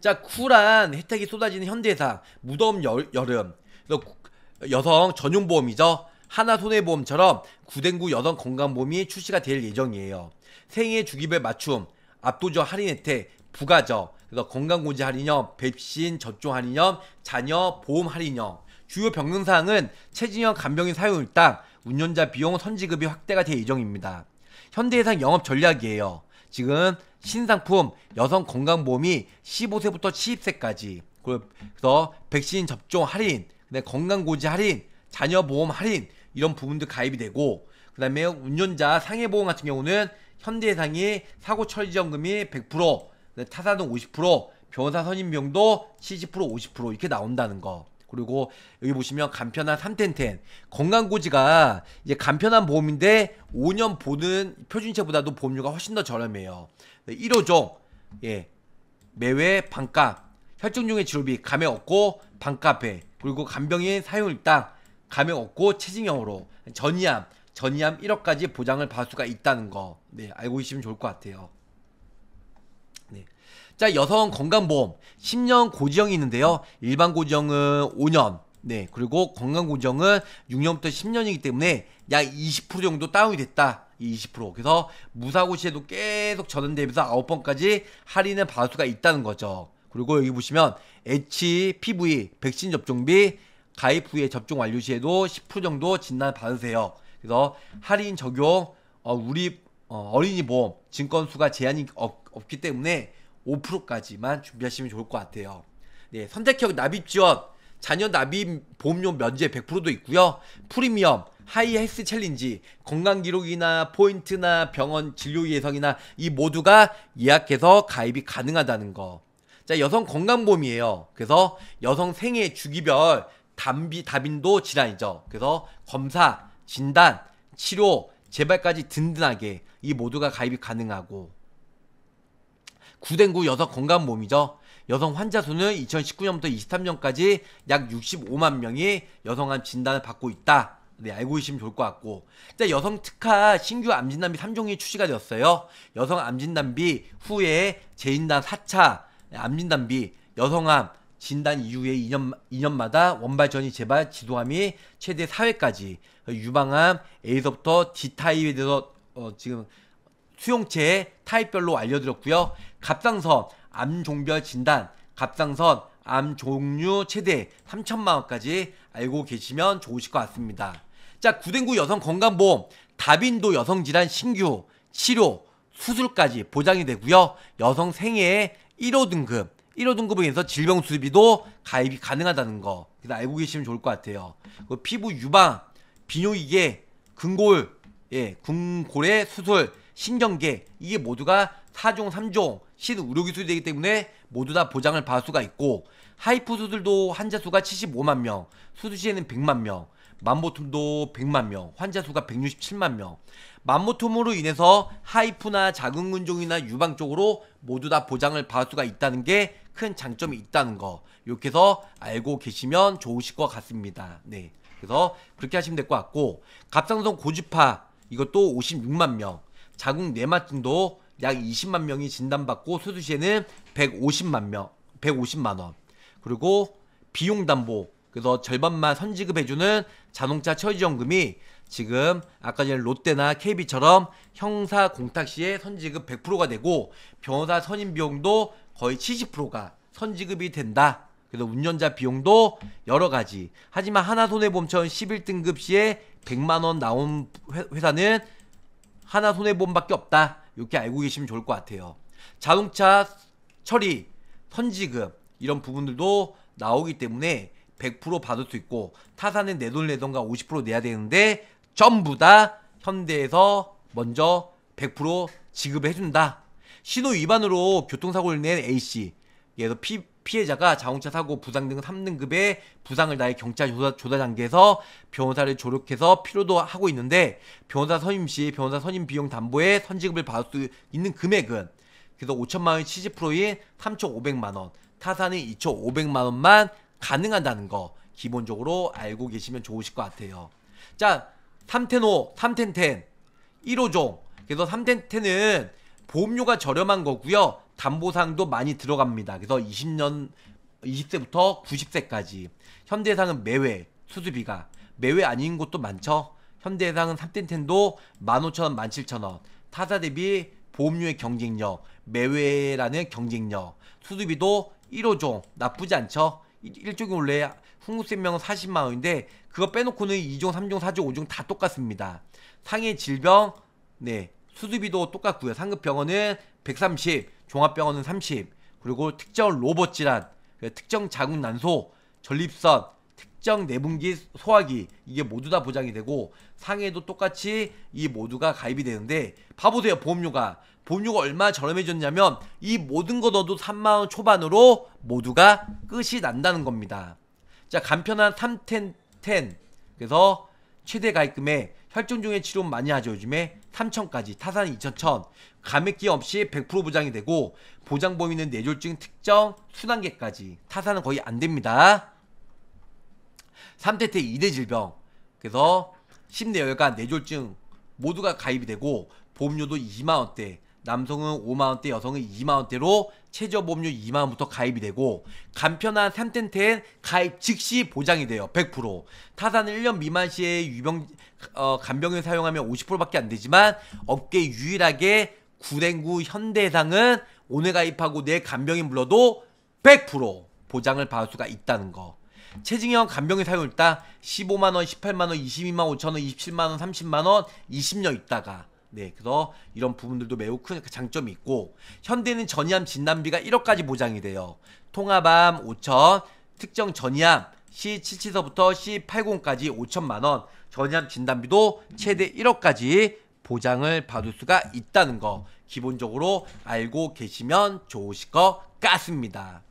자, 쿨한 혜택이 쏟아지는 현대사 무더운 여름, 여성 전용보험이죠. 하나 손해보험처럼 구댕구 여성 건강보험이 출시가 될 예정이에요. 생애 주기별 맞춤, 압도적 할인 혜택, 부가적, 그래서 건강고지 할인형, 백신 접종 할인형, 자녀 보험 할인형. 주요 병행사항은 체증형 간병인 사용일당, 운전자 비용 선지급이 확대가 될 예정입니다. 현대해상 영업 전략이에요. 지금 신상품 여성 건강보험이 15세부터 70세까지 그래서 백신 접종 할인, 건강고지 할인, 자녀보험 할인 이런 부분도 가입이 되고 그다음에 운전자 상해보험 같은 경우는 현대해상이 사고 처리지원금이 100%, 타사는 50%, 변호사 선임비용도 70% 50% 이렇게 나온다는 거. 그리고 여기 보시면 간편한 3텐텐 건강고지가 이제 간편한 보험인데 5년 보는 표준체보다도 보험료가 훨씬 더 저렴해요. 1호종 예 매외 반값 혈중 중의 치료비 감액 없고 반값에 그리고 간병인 사용 일당 감액 없고 체증형으로 전이암 전이암 1억까지 보장을 받을 수가 있다는 거 네, 알고 계시면 좋을 것 같아요. 자, 여성 건강보험 10년 고지형이 있는데요. 일반 고지형은 5년, 네, 그리고 건강 고지형은 6년부터 10년이기 때문에 약 20% 정도 다운이 됐다. 20% 그래서 무사고 시에도 계속 전원 대비해서 9번까지 할인을 받을 수가 있다는 거죠. 그리고 여기 보시면 HPV 백신 접종비 가입 후에 접종 완료 시에도 10% 정도 진단 받으세요. 그래서 할인 적용 어, 우리 어, 어린이 보험 증권 수가 제한이 없, 없기 때문에 5%까지만 준비하시면 좋을 것 같아요. 네, 선택형 납입 지원, 자녀 납입 보험료 면제 100%도 있고요. 프리미엄, 하이 헬스 챌린지, 건강 기록이나 포인트나 병원 진료 예상이나 이 모두가 예약해서 가입이 가능하다는 거. 자, 여성 건강보험이에요. 그래서 여성 생애 주기별 담비, 다빈도 질환이죠. 그래서 검사, 진단, 치료, 재발까지 든든하게 이 모두가 가입이 가능하고 구댕구 여성 건강 몸이죠 여성 환자 수는 2019년부터 23년까지 약 65만 명이 여성암 진단을 받고 있다. 네, 알고 계시면 좋을 것 같고. 자, 여성 특화 신규 암진단비 3종이 출시가 되었어요. 여성 암진단비 후에 재인단 4차 암진단비, 여성암, 진단 이후에 2년, 2년마다 원발전이 재발, 지도암이 최대 4회까지, 유방암, A에서부터 D타입에 대해서 어, 지금 수용체의 타입별로 알려드렸고요. 갑상선 암 종별 진단, 갑상선 암 종류 최대 3천만 원까지 알고 계시면 좋으실 것 같습니다. 자, 구댕구 여성 건강보험 다빈도 여성 질환 신규 치료 수술까지 보장이 되고요. 여성 생애 1호 등급 1호 등급에 서 질병 수비도 가입이 가능하다는 거. 그래서 알고 계시면 좋을 것 같아요. 그 피부 유방, 비뇨기계, 근골, 예, 궁골의 수술, 신경계 이게 모두가 4종 3종 신 의료기술이 되기 때문에 모두 다 보장을 받을 수가 있고 하이프 수술도 환자 수가 75만 명, 수술 시에는 100만 명, 만보툼도 100만 명, 환자 수가 167만 명. 만보툼으로 인해서 하이프나 자궁근종이나 유방 쪽으로 모두 다 보장을 받을 수가 있다는 게 큰 장점이 있다는 거. 이렇게 해서 알고 계시면 좋으실 것 같습니다. 네. 그래서 그렇게 하시면 될 것 같고 갑상선 고주파 이것도 56만 명, 자궁 내막증도약 20만 명이 진단받고 소수시에는 150만 명, 150만 원. 그리고 비용 담보. 그래서 절반만 선지급해주는 자동차 처지연금이 지금 아까 전에 롯데나 KB처럼 형사 공탁 시에 선지급 100%가 되고 변호사 선임 비용도 거의 70%가 선지급이 된다. 그래서 운전자 비용도 여러 가지. 하지만 하나 손해보험처럼 11등급 시에 100만 원 나온 회사는 하나 손해보험밖에 없다. 이렇게 알고 계시면 좋을 것 같아요. 자동차 처리, 선지급 이런 부분들도 나오기 때문에 100% 받을 수 있고 타사는 내돈 내던가 50% 내야 되는데 전부 다 현대에서 먼저 100% 지급해준다. 신호 위반으로 교통사고를 낸 A씨, 그래서 피, 피해자가 자동차 사고 부상 등 3등급의 부상을 나해 경찰 조사, 조사 단계에서 변호사를 조력해서 필요도 하고 있는데 변호사 선임 시 변호사 선임 비용 담보에 선지급을 받을 수 있는 금액은 그래서 5천만 원의 70%인 3,500만 원, 타산인 2,500만 원만 가능한다는거 기본적으로 알고 계시면 좋으실 것 같아요. 자, 3텐5, 3텐텐 1호종. 그래서 3텐텐은 보험료가 저렴한 거고요. 담보상도 많이 들어갑니다. 그래서 20년 20세부터 90세까지 현대상은 매회 수수비가 매회 아닌 곳도 많죠. 현대상은 3텐텐도 15,000원, 17,000원 타사 대비 보험료의 경쟁력, 매회라는 경쟁력, 수수비도 1호종 나쁘지 않죠. 1종이 원래 흥국생명은 40만원인데 그거 빼놓고는 2종, 3종, 4종, 5종 다 똑같습니다. 상해 질병, 네, 수수비도 똑같고요. 상급 병원은 130, 종합병원은 30, 그리고 특정 로봇 질환, 특정 자궁 난소, 전립선, 특정 내분기 소화기 이게 모두 다 보장이 되고 상해도 똑같이 이 모두가 가입이 되는데 봐보세요 보험료가 보험료가 얼마 저렴해졌냐면 이 모든 거 넣어도 3만원 초반으로 모두가 끝이 난다는 겁니다 자 간편한 3텐10 그래서 최대 가입금액 혈전 중에 치료 많이 하죠 요즘에 3천까지 타산 2천천 감액기 없이 100% 보장이 되고 보장 범위는 뇌졸중 특정 순환계까지 타산은 거의 안 됩니다 3태 태 2대 질병 그래서 심뇌혈관 뇌졸중 모두가 가입이 되고 보험료도 2만원대 남성은 5만원대, 여성은 2만원대로 최저 보험료 2만원부터 가입이 되고 간편한 3텐트엔 가입 즉시 보장이 돼요. 100%. 타산 1년 미만 시에 유병 어, 간병인 사용하면 50%밖에 안 되지만 업계 유일하게 구랭구 현대상은 오늘 가입하고 내 간병인 불러도 100% 보장을 받을 수가 있다는 거. 체증형 간병인 사용 일단 15만원, 18만원, 22만 5천원, 27만원, 30만원, 20년 있다가 네, 그래서 이런 부분들도 매우 큰 장점이 있고 현대는 전이암 진단비가 1억까지 보장이 돼요. 통합암 5천, 특정 전이암 C77서부터 C80까지 5천만 원, 전이암 진단비도 최대 1억까지 보장을 받을 수가 있다는 거 기본적으로 알고 계시면 좋으실 것 같습니다.